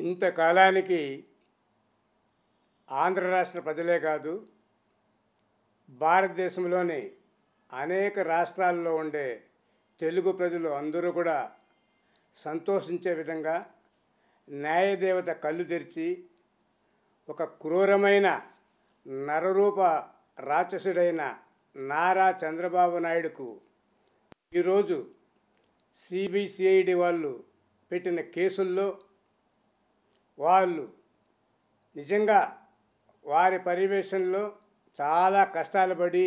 ఇంతకాలానికి ఆంధ్ర రాష్ట్ర ప్రజలే కాదు భారతదేశంలోని అనేక రాష్ట్రాల్లో ఉండే తెలుగు ప్రజలు అందరూ కూడా సంతోషించే విధంగా న్యాయదేవత కళ్ళు తెరిచి ఒక క్రూరమైన నరరూప రాక్షసుడైన నారా చంద్రబాబు నాయుడుకు ఈరోజు సిబిసిఐడి వాళ్ళు పెట్టిన కేసుల్లో వాళ్ళు నిజంగా వారి పర్యవేక్షణలో చాలా కష్టాలు పడి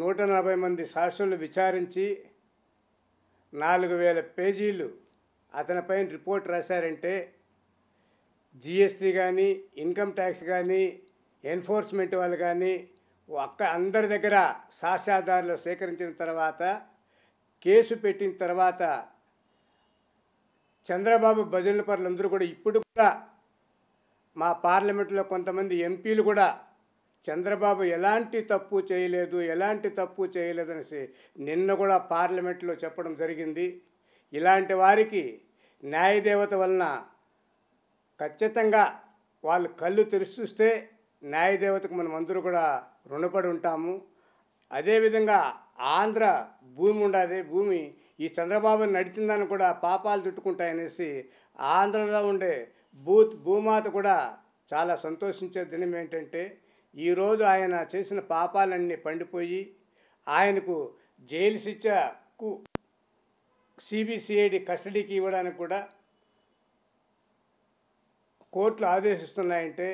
నూట నలభై మంది సాక్షులను విచారించి నాలుగు వేల పేజీలు అతనిపైన రిపోర్ట్ రాశారంటే జిఎస్టీ కానీ ఇన్కమ్ ట్యాక్స్ కానీ ఎన్ఫోర్స్మెంట్ వాళ్ళు కానీ అక్క అందరి దగ్గర సాక్ష్యాధారులు సేకరించిన తర్వాత కేసు పెట్టిన తర్వాత చంద్రబాబు భజన అందరూ కూడా ఇప్పుడు కూడా మా పార్లమెంట్లో కొంతమంది ఎంపీలు కూడా చంద్రబాబు ఎలాంటి తప్పు చేయలేదు ఎలాంటి తప్పు చేయలేదనేసి నిన్న కూడా పార్లమెంట్లో చెప్పడం జరిగింది ఇలాంటి వారికి న్యాయదేవత వలన ఖచ్చితంగా వాళ్ళు కళ్ళు తెరిచూస్తే న్యాయదేవతకు మనం అందరూ కూడా రుణపడి ఉంటాము అదేవిధంగా ఆంధ్ర భూమి ఉండాలి భూమి ఈ చంద్రబాబు నడిచిందని కూడా పాపాలు చుట్టుకుంటాయనేసి ఆంధ్రలో ఉండే బూత్ భూమాత కూడా చాలా సంతోషించే దినం ఏంటంటే ఈరోజు ఆయన చేసిన పాపాలన్నీ పండిపోయి ఆయనకు జైలు శిక్షకు సిబిసిఐడి కస్టడీకి ఇవ్వడానికి కూడా కోర్టులు ఆదేశిస్తున్నాయంటే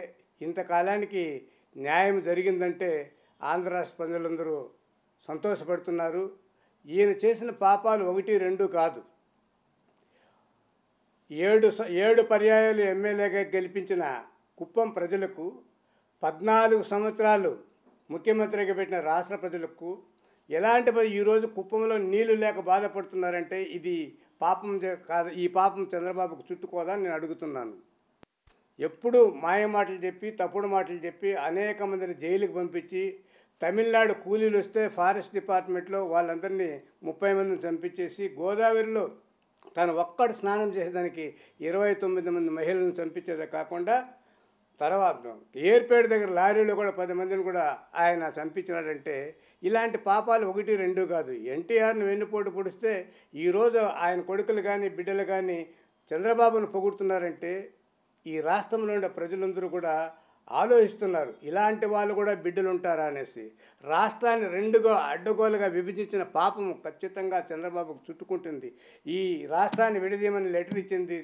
ఇంతకాలానికి న్యాయం జరిగిందంటే ఆంధ్ర రాష్ట్ర ప్రజలందరూ సంతోషపడుతున్నారు ఈయన చేసిన పాపాలు ఒకటి రెండు కాదు ఏడు ఏడు పర్యాయాలు ఎమ్మెల్యేగా గెలిపించిన కుప్పం ప్రజలకు పద్నాలుగు సంవత్సరాలు ముఖ్యమంత్రిగా పెట్టిన రాష్ట్ర ప్రజలకు ఎలాంటి ఈరోజు కుప్పంలో నీళ్లు లేక బాధపడుతున్నారంటే ఇది పాపం కాదు ఈ పాపం చంద్రబాబుకు చుట్టుకోదా నేను అడుగుతున్నాను ఎప్పుడు మాయ మాటలు చెప్పి తప్పుడు మాటలు చెప్పి అనేక మందిని జైలుకు పంపించి తమిళనాడు కూలీలు వస్తే ఫారెస్ట్ డిపార్ట్మెంట్లో వాళ్ళందరినీ ముప్పై మందిని చంపించేసి గోదావరిలో తను ఒక్కడు స్నానం చేసేదానికి ఇరవై తొమ్మిది మంది మహిళలను చంపించేదే కాకుండా తర్వాత ఏర్పేడ దగ్గర లారీలో కూడా పది మందిని కూడా ఆయన చంపించినాడంటే ఇలాంటి పాపాలు ఒకటి రెండు కాదు ఎన్టీఆర్ని వెన్నుపోటు పొడిస్తే ఈరోజు ఆయన కొడుకులు కానీ బిడ్డలు కానీ చంద్రబాబును పొగుడుతున్నారంటే ఈ రాష్ట్రంలో ఉండే ప్రజలందరూ కూడా ఆలోచిస్తున్నారు ఇలాంటి వాళ్ళు కూడా బిడ్డలు ఉంటారా అనేసి రాష్ట్రాన్ని రెండుగా అడ్డగోలుగా విభజించిన పాపం ఖచ్చితంగా చంద్రబాబుకు చుట్టుకుంటుంది ఈ రాష్ట్రాన్ని విడదీయమని లెటర్ ఇచ్చింది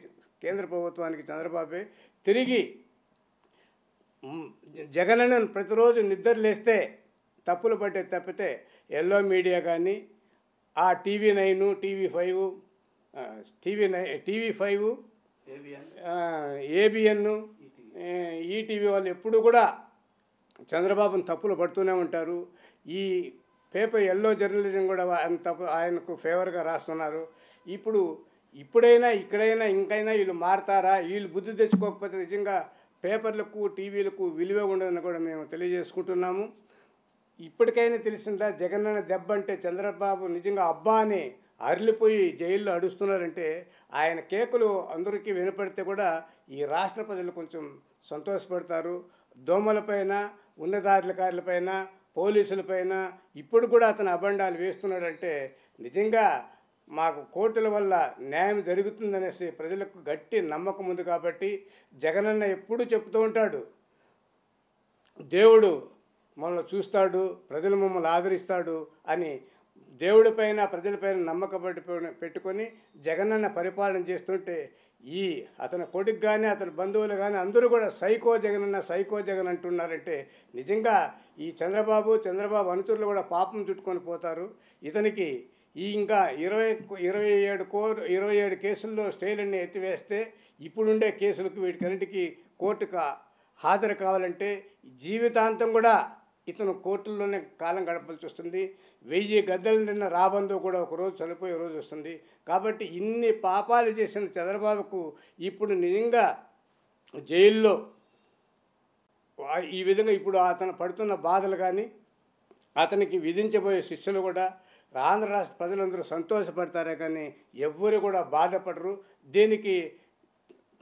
కేంద్ర ప్రభుత్వానికి చంద్రబాబే తిరిగి జగనన్న ప్రతిరోజు నిద్రలేస్తే తప్పులు పట్టే తప్పితే ఎల్లో మీడియా కానీ ఆ TV nine TV five TV nine TV five ABN ETV వాళ్ళు ఎప్పుడు కూడా చంద్రబాబును తప్పులు పడుతూనే ఉంటారు ఈ పేపర్ ఎల్లో జర్నలిజం కూడా ఆయన తప్పు ఆయనకు ఫేవర్గా రాస్తున్నారు ఇప్పుడు ఇప్పుడైనా ఇక్కడైనా ఇంకైనా వీళ్ళు మారతారా వీళ్ళు బుద్ధి తెచ్చుకోకపోతే నిజంగా పేపర్లకు టీవీలకు విలువ ఉండదని కూడా మేము తెలియజేసుకుంటున్నాము ఇప్పటికైనా తెలిసిందా జగన్ అన్న దెబ్బ అంటే చంద్రబాబు నిజంగా అబ్బా అనే అరిలిపోయి జైల్లో అడుస్తున్నారంటే ఆయన కేకులు అందరికీ వినపడితే కూడా ఈ రాష్ట్ర ప్రజలు కొంచెం సంతోషపడతారు దోమలపైన ఉన్నతాధికారులపైన పోలీసులపైన ఇప్పుడు కూడా అతను అబండాలు వేస్తున్నాడంటే నిజంగా మాకు కోర్టుల వల్ల న్యాయం జరుగుతుందనేసి ప్రజలకు గట్టి నమ్మకం ఉంది కాబట్టి జగనన్న ఎప్పుడూ చెప్తూ ఉంటాడు దేవుడు మమ్మల్ని చూస్తాడు ప్రజలు మమ్మల్ని ఆదరిస్తాడు అని దేవుడి ప్రజల ప్రజలపైన నమ్మకం పెట్టుకొని జగనన్న పరిపాలన చేస్తుంటే ఈ అతని కొడుకు కానీ అతని బంధువులు కానీ అందరూ కూడా సైకో జగనన్న సైకో జగన్ అంటున్నారంటే నిజంగా ఈ చంద్రబాబు చంద్రబాబు అనుచరులు కూడా పాపం చుట్టుకొని పోతారు ఇతనికి ఈ ఇంకా ఇరవై ఇరవై ఏడు కోర్ ఇరవై ఏడు కేసుల్లో స్టేలన్నీ ఎత్తివేస్తే ఇప్పుడుండే కేసులకు వీటికన్నిటికీ కోర్టుకు హాజరు కావాలంటే జీవితాంతం కూడా ఇతను కోర్టుల్లోనే కాలం గడపాల్సి వస్తుంది వెయ్యి గద్దలు నిన్న రాబందు కూడా ఒకరోజు చనిపోయే రోజు వస్తుంది కాబట్టి ఇన్ని పాపాలు చేసిన చంద్రబాబుకు ఇప్పుడు నిజంగా జైల్లో ఈ విధంగా ఇప్పుడు అతను పడుతున్న బాధలు కానీ అతనికి విధించబోయే శిక్షలు కూడా ఆంధ్ర రాష్ట్ర ప్రజలందరూ సంతోషపడతారే కానీ ఎవ్వరు కూడా బాధపడరు దీనికి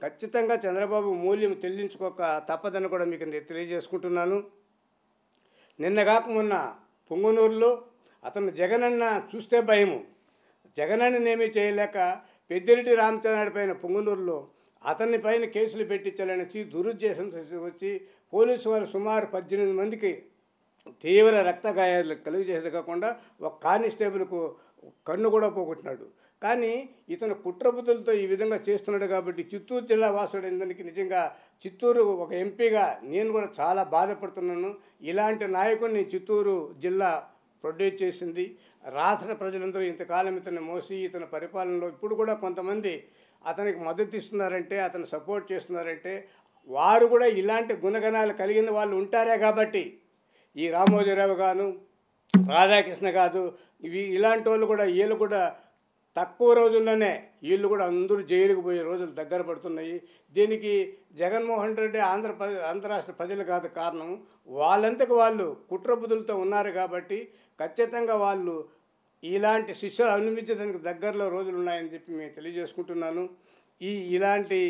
ఖచ్చితంగా చంద్రబాబు మూల్యం చెల్లించుకోక తప్పదని కూడా మీకు తెలియజేసుకుంటున్నాను నిన్నగాక మొన్న పొంగునూరులో అతను జగనన్న చూస్తే భయము జగనన్ననేమీ చేయలేక పెద్దిరెడ్డి రామచంద్రుడి పైన పొంగునూరులో అతని పైన కేసులు పెట్టించాలనేసి దురుద్దేశం వచ్చి పోలీసు వారు సుమారు పద్దెనిమిది మందికి తీవ్ర రక్త గాయాలు కలుగు కాకుండా ఒక కానిస్టేబుల్కు కన్ను కూడా పోగొట్టినాడు కానీ ఇతను కుట్రబుద్ధులతో ఈ విధంగా చేస్తున్నాడు కాబట్టి చిత్తూరు జిల్లా వాసుడు ఇందానికి నిజంగా చిత్తూరు ఒక ఎంపీగా నేను కూడా చాలా బాధపడుతున్నాను ఇలాంటి నాయకుడిని చిత్తూరు జిల్లా ప్రొడ్యూస్ చేసింది రాష్ట్ర ప్రజలందరూ ఇంతకాలం ఇతను మోసి ఇతని పరిపాలనలో ఇప్పుడు కూడా కొంతమంది అతనికి మద్దతు ఇస్తున్నారంటే అతను సపోర్ట్ చేస్తున్నారంటే వారు కూడా ఇలాంటి గుణగణాలు కలిగిన వాళ్ళు ఉంటారే కాబట్టి ఈ రామోజీరావు గాను రాధాకృష్ణ కాదు ఇవి ఇలాంటి వాళ్ళు కూడా వీళ్ళు కూడా తక్కువ రోజుల్లోనే వీళ్ళు కూడా అందరూ జైలుకు పోయే రోజులు దగ్గర పడుతున్నాయి దీనికి జగన్మోహన్ రెడ్డి ఆంధ్రప్రదేశ్ అంతరాష్ట్ర ప్రజలు కాదు కారణం వాళ్ళంతకు వాళ్ళు కుట్రబుద్ధులతో ఉన్నారు కాబట్టి ఖచ్చితంగా వాళ్ళు ఇలాంటి శిష్యులు అనుభవించడానికి దగ్గరలో రోజులు ఉన్నాయని చెప్పి మేము తెలియజేసుకుంటున్నాను ఈ ఇలాంటి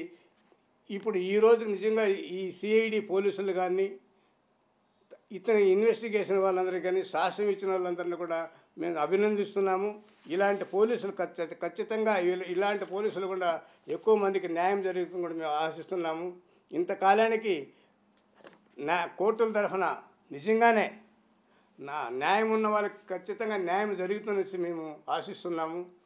ఇప్పుడు ఈరోజు నిజంగా ఈ సిఐడి పోలీసులు కానీ ఇతని ఇన్వెస్టిగేషన్ వాళ్ళందరికీ కానీ సాహసం ఇచ్చిన వాళ్ళందరినీ కూడా మేము అభినందిస్తున్నాము ఇలాంటి పోలీసులు ఖచ్చితంగా ఇలాంటి పోలీసులు కూడా ఎక్కువ మందికి న్యాయం జరుగుతుంది కూడా మేము ఆశిస్తున్నాము ఇంతకాలానికి నా కోర్టుల తరఫున నిజంగానే నా న్యాయం ఉన్న వాళ్ళకి ఖచ్చితంగా న్యాయం జరుగుతుందని మేము ఆశిస్తున్నాము